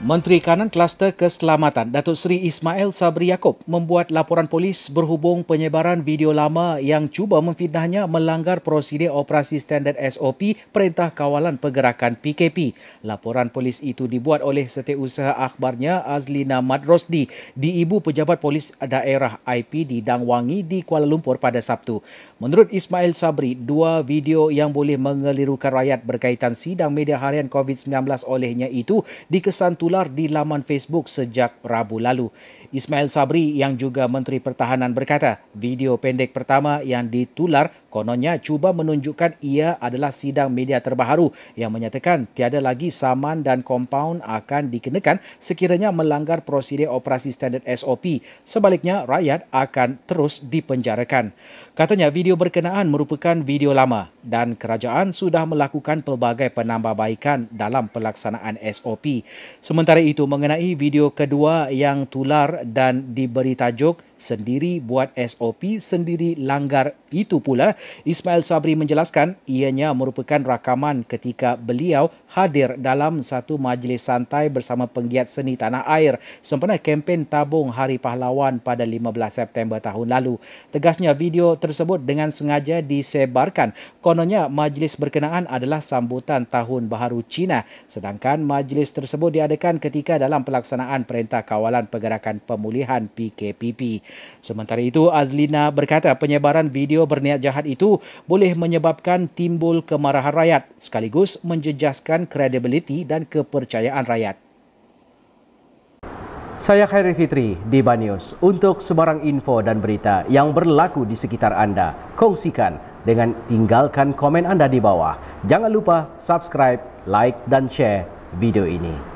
Menteri Kanan Kluster Keselamatan Datuk Seri Ismail Sabri Yaakob membuat laporan polis berhubung penyebaran video lama yang cuba memfitnahnya melanggar prosedur operasi standard SOP Perintah Kawalan Pergerakan PKP. Laporan polis itu dibuat oleh setiausaha akhbarnya Azlina Madrosdi di Ibu Pejabat Polis Daerah IP di Dang Wangi di Kuala Lumpur pada Sabtu. Menurut Ismail Sabri, dua video yang boleh mengelirukan rakyat berkaitan sidang media harian COVID-19 olehnya itu dikesan tulang mengular di laman Facebook sejak Rabu lalu. Ismail Sabri yang juga Menteri Pertahanan berkata, video pendek pertama yang ditular kononnya cuba menunjukkan ia adalah sidang media terbaru yang menyatakan tiada lagi saman dan kompaun akan dikenakan sekiranya melanggar prosedur operasi standard SOP. Sebaliknya, rakyat akan terus dipenjarakan. Katanya video berkenaan merupakan video lama dan kerajaan sudah melakukan pelbagai penambahbaikan dalam pelaksanaan SOP. Sementara itu mengenai video kedua yang tular dan diberi tajuk sendiri buat SOP sendiri langgar itu pula Ismail Sabri menjelaskan ianya merupakan rakaman ketika beliau hadir dalam satu majlis santai bersama penggiat seni tanah air sempena kempen tabung Hari Pahlawan pada 15 September tahun lalu tegasnya video tersebut dengan sengaja disebarkan kononnya majlis berkenaan adalah sambutan tahun baharu Cina sedangkan majlis tersebut diadakan ketika dalam pelaksanaan perintah kawalan pergerakan pemulihan PKPP Sementara itu, Azlina berkata penyebaran video berniat jahat itu boleh menyebabkan timbul kemarahan rakyat sekaligus menjejaskan kredibiliti dan kepercayaan rakyat. Saya Khairi Fitri di Banyus untuk sebarang info dan berita yang berlaku di sekitar anda. Kongsikan dengan tinggalkan komen anda di bawah. Jangan lupa subscribe, like dan share video ini.